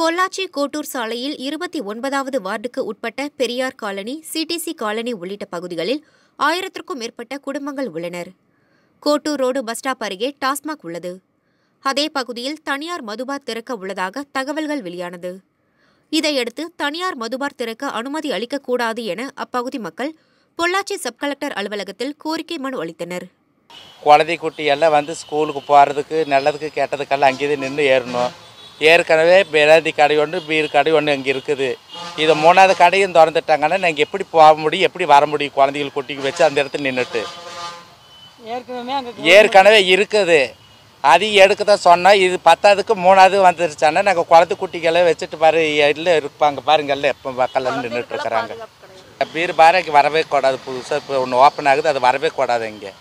பொள்ளாச்சி கோட்டூர் சாலையில் இருபத்தி ஒன்பதாவது வார்டுக்கு உட்பட்ட பெரியார் காலனி சிடிசி காலனி உள்ளிட்ட பகுதிகளில் ஆயிரத்திற்கும் மேற்பட்ட குடும்பங்கள் உள்ளனர் கோட்டூர் ரோடு பஸ் ஸ்டாப் அருகே டாஸ்மாக் உள்ளது அதே பகுதியில் தனியார் மதுபார் திறக்க உள்ளதாக தகவல்கள் வெளியானது இதையடுத்து தனியார் மதுபார் திறக்க அனுமதி அளிக்கக்கூடாது என அப்பகுதி மக்கள் பொள்ளாச்சி சப் கலெக்டர் அலுவலகத்தில் கோரிக்கை மனு அளித்தனர் குழந்தை குட்டி எல்லாம் வந்து ஸ்கூலுக்கு போகிறதுக்கு நல்லதுக்கு கெட்டதுக்கெல்லாம் அங்கேயே நின்று ஏறணும் ஏற்கனவே இளநீ கடை ஒன்று பீர் கடை ஒன்று இங்கே இருக்குது இது மூணாவது கடையும் திறந்துட்டாங்கன்னா நாங்கள் எப்படி போக முடியும் எப்படி வர முடியும் குழந்தைகள் குட்டிக்கு வச்சு அந்த இடத்துல நின்றுட்டு ஏற்கனவே இருக்குது அது எடுக்க தான் சொன்னோம் இது பத்தாவதுக்கு மூணாவது வந்துருச்சானா நாங்கள் குழந்தை குட்டிகளை வச்சுட்டு பாரு இல்லை இருப்பாங்க பாருங்கள்ல எப்போ மக்கள் நின்றுட்டு இருக்கிறாங்க பீர் பாறைக்கு வரவே கூடாது புதுசாக இப்போ ஒன்று ஓப்பன் ஆகுது அது வரவே கூடாது இங்கே